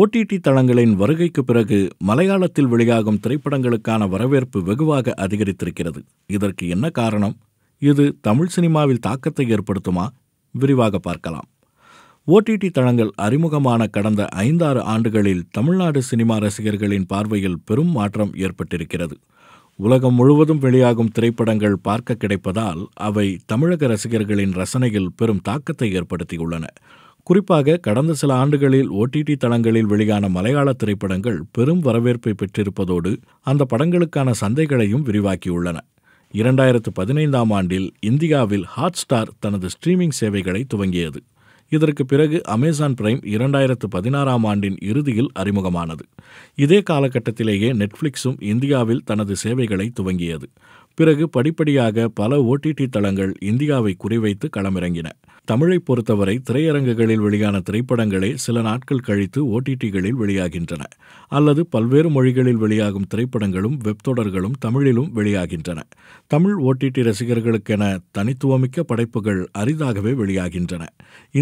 OTT தளங்களின் வருகைக்கு பிறகு மலையாளத்தில் வெளியாகும் திரைப்படங்களுக்கான வரவேற்பு வெகுவாக அதிகரித்திருக்கிறது இதற்கு என்ன காரணம் இது தமிழ் சினிமாவில் தாக்கத்தை ஏற்படுத்துமா விரிவாக பார்க்கலாம் ஓடிடி தளங்கள் அறிமுகமான கடந்த ஐந்தாறு ஆண்டுகளில் தமிழ்நாடு சினிமா ரசிகர்களின் பார்வையில் பெரும் மாற்றம் ஏற்பட்டிருக்கிறது உலகம் முழுவதும் வெளியாகும் திரைப்படங்கள் பார்க்க கிடைப்பதால் அவை தமிழக ரசிகர்களின் ரசனையில் பெரும் தாக்கத்தை ஏற்படுத்தியுள்ளன குறிப்பாக கடந்த சில ஆண்டுகளில் ஓடிடி தளங்களில் வெளியான மலையாள திரைப்படங்கள் பெரும் வரவேற்பை பெற்றிருப்பதோடு அந்த படங்களுக்கான சந்தைகளையும் விரிவாக்கியுள்ளன இரண்டாயிரத்து பதினைந்தாம் ஆண்டில் இந்தியாவில் ஹாட்ஸ்டார் தனது ஸ்ட்ரீமிங் சேவைகளை துவங்கியது இதற்கு பிறகு அமேசான் பிரைம் இரண்டாயிரத்து பதினாறாம் ஆண்டின் இறுதியில் அறிமுகமானது இதே காலகட்டத்திலேயே நெட்ஃப்ளிக்ஸும் இந்தியாவில் தனது சேவைகளை துவங்கியது பிறகு படிப்படியாக பல ஓடிடி தளங்கள் இந்தியாவை குறிவைத்து களமிறங்கின தமிழை பொறுத்தவரை திரையரங்குகளில் வெளியான திரைப்படங்களே சில நாட்கள் கழித்து ஓடிடிகளில் வெளியாகின்றன அல்லது பல்வேறு மொழிகளில் வெளியாகும் திரைப்படங்களும் வெப்தொடர்களும் தமிழிலும் வெளியாகின்றன தமிழ் ஓடிடி ரசிகர்களுக்கென தனித்துவமிக்க படைப்புகள் அரிதாகவே வெளியாகின்றன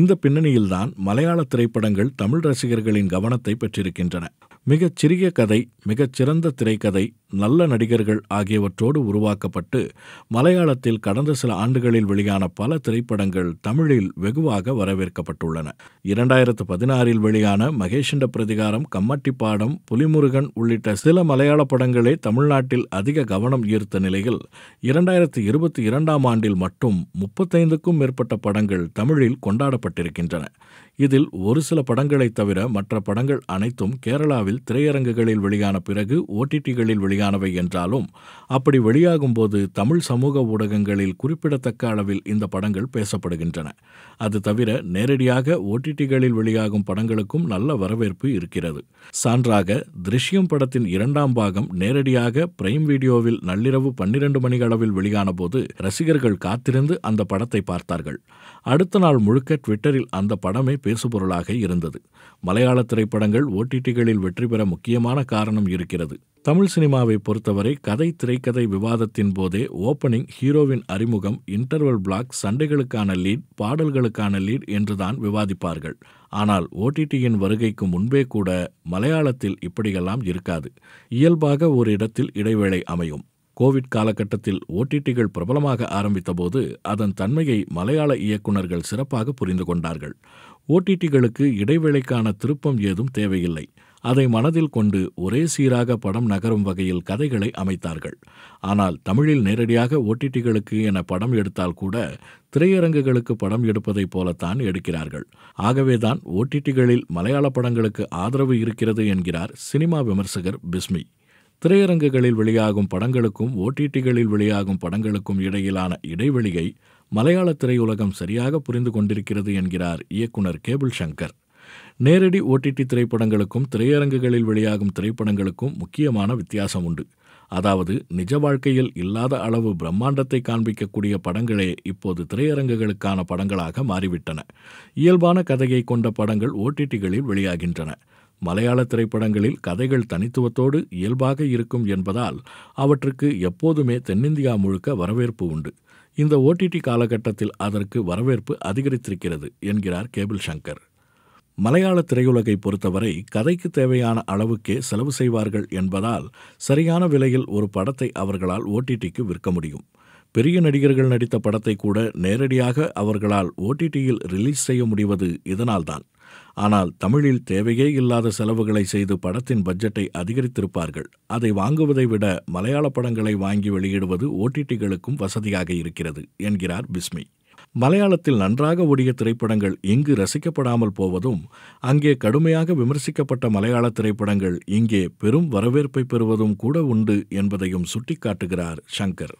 இந்த பின்னணியில்தான் மலையாள திரைப்படங்கள் தமிழ் ரசிகர்களின் கவனத்தை பெற்றிருக்கின்றன மிகச் சிறிய கதை மிகச் சிறந்த திரைக்கதை நல்ல நடிகர்கள் ஆகியவற்றோடு உருவாக்கப்பட்டு மலையாளத்தில் கடந்த சில ஆண்டுகளில் வெளியான பல திரைப்படங்கள் தமிழில் வெகுவாக வரவேற்கப்பட்டுள்ளன இரண்டாயிரத்து பதினாறில் வெளியான மகேஷண்ட பிரதிகாரம் கம்மட்டி பாடம் புலிமுருகன் உள்ளிட்ட சில மலையாள படங்களே தமிழ்நாட்டில் அதிக கவனம் ஈர்த்த நிலையில் இரண்டாயிரத்து இருபத்தி இரண்டாம் ஆண்டில் மட்டும் முப்பத்தைந்துக்கும் மேற்பட்ட படங்கள் தமிழில் கொண்டாடப்பட்டிருக்கின்றன இதில் ஒரு சில படங்களைத் தவிர மற்ற படங்கள் அனைத்தும் கேரளாவில் திரையரங்குகளில் வெளியான பிறகு ஓடிடிகளில் வெளியானவை என்றாலும் அப்படி வெளியாகும்போது தமிழ் சமூக ஊடகங்களில் குறிப்பிடத்தக்க அளவில் இந்த படங்கள் பேசப்படுகின்றன அது தவிர நேரடியாக ஓடிடிகளில் வெளியாகும் படங்களுக்கும் நல்ல வரவேற்பு இருக்கிறது சான்றாக திருஷ்யம் படத்தின் இரண்டாம் பாகம் நேரடியாக பிரைம் வீடியோவில் நள்ளிரவு பன்னிரண்டு மணி அளவில் வெளியான போது ரசிகர்கள் காத்திருந்து அந்த படத்தை பார்த்தார்கள் அடுத்த நாள் முழுக்க ட்விட்டரில் அந்த படமே பேசுபொருளாக இருந்தது மலையாள திரைப்படங்கள் ஓடிடிகளில் வெற்றி பெற முக்கியமான காரணம் இருக்கிறது தமிழ் சினிமாவை பொறுத்தவரை கதை திரைக்கதை விவாதத்தின் போதே ஓப்பனிங் ஹீரோவின் அறிமுகம் இன்டர்வல் பிளாக் சண்டைகளுக்கான லீட் பாடல்களுக்கான லீட் என்றுதான் விவாதிப்பார்கள் ஆனால் ஓடிடியின் வருகைக்கு முன்பே கூட மலையாளத்தில் இப்படியெல்லாம் இருக்காது இயல்பாக ஒரு இடத்தில் இடைவேளை அமையும் கோவிட் காலகட்டத்தில் ஓடிடிகள் பிரபலமாக ஆரம்பித்தபோது அதன் தன்மையை மலையாள இயக்குநர்கள் சிறப்பாக புரிந்து கொண்டார்கள் ஓடிடிகளுக்கு இடைவேளைக்கான திருப்பம் ஏதும் தேவையில்லை அதை மனதில் கொண்டு ஒரே சீராக படம் நகரும் வகையில் கதைகளை அமைத்தார்கள் ஆனால் தமிழில் நேரடியாக ஓடிடிகளுக்கு என படம் எடுத்தால் கூட திரையரங்குகளுக்கு படம் எடுப்பதைப் போலத்தான் எடுக்கிறார்கள் ஆகவேதான் ஓடிடிகளில் மலையாள படங்களுக்கு ஆதரவு இருக்கிறது என்கிறார் சினிமா விமர்சகர் பிஸ்மி திரையரங்குகளில் வெளியாகும் படங்களுக்கும் ஓடிடிகளில் வெளியாகும் படங்களுக்கும் இடையிலான இடைவெளியை மலையாள திரையுலகம் சரியாக புரிந்து கொண்டிருக்கிறது என்கிறார் இயக்குனர் கேபிள் சங்கர் நேரடி ஓடிடி திரைப்படங்களுக்கும் திரையரங்குகளில் வெளியாகும் திரைப்படங்களுக்கும் முக்கியமான வித்தியாசம் உண்டு அதாவது நிஜ வாழ்க்கையில் இல்லாத அளவு பிரம்மாண்டத்தை காண்பிக்கக்கூடிய படங்களே இப்போது திரையரங்குகளுக்கான படங்களாக மாறிவிட்டன இயல்பான கதையை கொண்ட படங்கள் ஓடிடிகளில் வெளியாகின்றன மலையாள திரைப்படங்களில் கதைகள் தனித்துவத்தோடு இயல்பாக இருக்கும் என்பதால் அவற்றுக்கு எப்போதுமே தென்னிந்தியா முழுக்க வரவேற்பு உண்டு இந்த ஓடிடி காலகட்டத்தில் அதற்கு வரவேற்பு அதிகரித்திருக்கிறது என்கிறார் கேபிள் சங்கர் மலையாள திரையுலகை பொறுத்தவரை கதைக்கு தேவையான அளவுக்கே செலவு செய்வார்கள் என்பதால் சரியான விலையில் ஒரு படத்தை அவர்களால் ஓடிடிக்கு விற்க முடியும் பெரிய நடிகர்கள் நடித்த படத்தை கூட நேரடியாக அவர்களால் ஓடிடியில் ரிலீஸ் செய்ய முடிவது இதனால்தான் ஆனால் தமிழில் தேவையே இல்லாத செலவுகளை செய்து படத்தின் பட்ஜெட்டை அதிகரித்திருப்பார்கள் அதை வாங்குவதை விட மலையாள படங்களை வாங்கி வெளியிடுவது ஓடிடிகளுக்கும் வசதியாக இருக்கிறது என்கிறார் பிஸ்மி மலையாளத்தில் நன்றாக ஓடிய திரைப்படங்கள் இங்கு ரசிக்கப்படாமல் போவதும் அங்கே கடுமையாக விமர்சிக்கப்பட்ட மலையாள திரைப்படங்கள் இங்கே பெரும் வரவேற்பை பெறுவதும் கூட உண்டு என்பதையும் சுட்டிக்காட்டுகிறார் சங்கர்